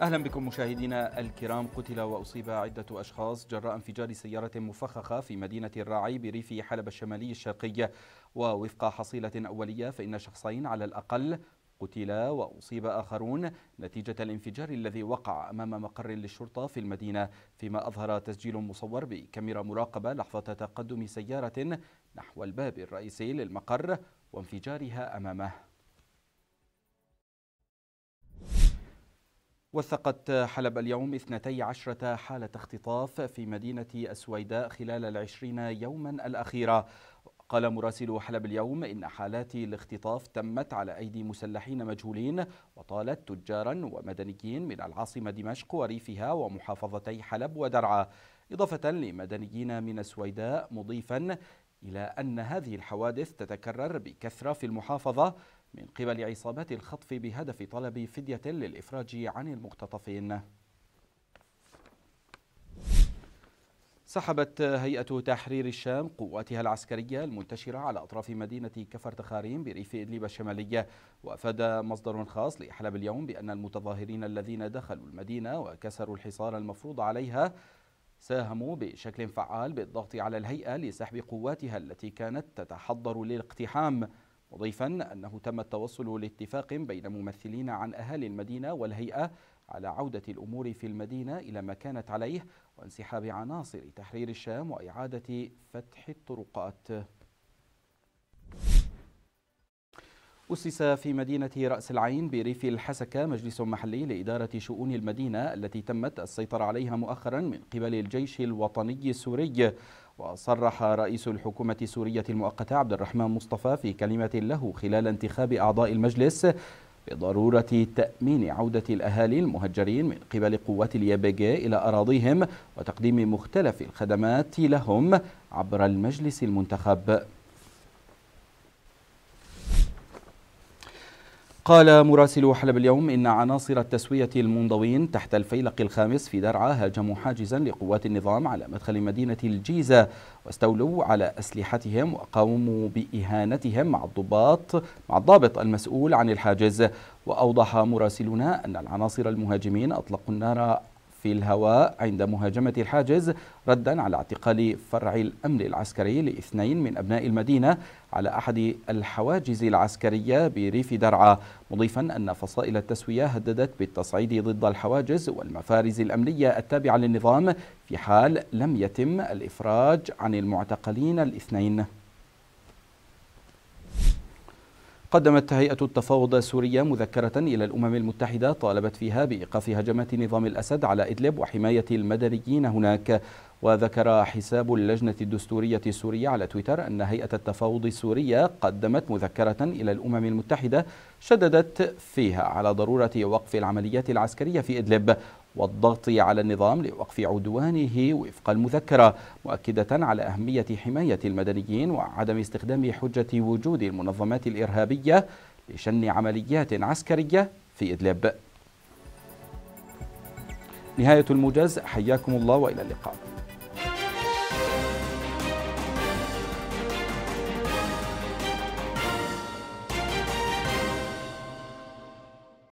اهلا بكم مشاهدينا الكرام قتل واصيب عده اشخاص جراء انفجار سياره مفخخه في مدينه الراعي بريف حلب الشمالي الشرقي ووفق حصيله اوليه فان شخصين على الاقل قتلا واصيب اخرون نتيجه الانفجار الذي وقع امام مقر للشرطه في المدينه فيما اظهر تسجيل مصور بكاميرا مراقبه لحظه تقدم سياره نحو الباب الرئيسي للمقر وانفجارها امامه وثقت حلب اليوم 12 حالة اختطاف في مدينة السويداء خلال العشرين يوما الأخيرة قال مراسل حلب اليوم إن حالات الاختطاف تمت على أيدي مسلحين مجهولين وطالت تجارا ومدنيين من العاصمة دمشق وريفها ومحافظتي حلب ودرعا إضافة لمدنيين من السويداء مضيفا إلى أن هذه الحوادث تتكرر بكثرة في المحافظة من قبل عصابات الخطف بهدف طلب فدية للإفراج عن المختطفين سحبت هيئة تحرير الشام قواتها العسكرية المنتشرة على أطراف مدينة كفر تخاريم بريف إدلب الشمالية وأفاد مصدر خاص لإحلب اليوم بأن المتظاهرين الذين دخلوا المدينة وكسروا الحصار المفروض عليها ساهموا بشكل فعال بالضغط على الهيئة لسحب قواتها التي كانت تتحضر للاقتحام مضيفا أنه تم التوصل لاتفاق بين ممثلين عن أهالي المدينة والهيئة على عودة الأمور في المدينة إلى ما كانت عليه وانسحاب عناصر تحرير الشام وإعادة فتح الطرقات أسس في مدينة رأس العين بريف الحسكة مجلس محلي لإدارة شؤون المدينة التي تمت السيطرة عليها مؤخرا من قبل الجيش الوطني السوري وصرح رئيس الحكومة السورية المؤقتة عبد الرحمن مصطفى في كلمة له خلال انتخاب أعضاء المجلس بضرورة تأمين عودة الأهالي المهجرين من قبل قوات اليابيغي إلى أراضيهم وتقديم مختلف الخدمات لهم عبر المجلس المنتخب قال مراسل حلب اليوم إن عناصر التسوية المنضوين تحت الفيلق الخامس في درعا هاجموا حاجزا لقوات النظام على مدخل مدينة الجيزة واستولوا على أسلحتهم وقاموا بإهانتهم مع الضباط مع الضابط المسؤول عن الحاجز وأوضح مراسلنا أن العناصر المهاجمين أطلقوا النار في الهواء عند مهاجمة الحاجز ردا على اعتقال فرع الأمن العسكري لاثنين من أبناء المدينة على أحد الحواجز العسكرية بريف درعا مضيفا أن فصائل التسوية هددت بالتصعيد ضد الحواجز والمفارز الأمنية التابعة للنظام في حال لم يتم الإفراج عن المعتقلين الاثنين قدمت هيئة التفاوض السورية مذكرة إلى الأمم المتحدة طالبت فيها بإيقاف هجمات نظام الأسد على إدلب وحماية المدنيين هناك وذكر حساب اللجنة الدستورية السورية على تويتر أن هيئة التفاوض السورية قدمت مذكرة إلى الأمم المتحدة شددت فيها على ضرورة وقف العمليات العسكرية في إدلب والضغط على النظام لوقف عدوانه وفق المذكرة مؤكدة على أهمية حماية المدنيين وعدم استخدام حجة وجود المنظمات الإرهابية لشن عمليات عسكرية في إدلب نهاية الموجز حياكم الله وإلى اللقاء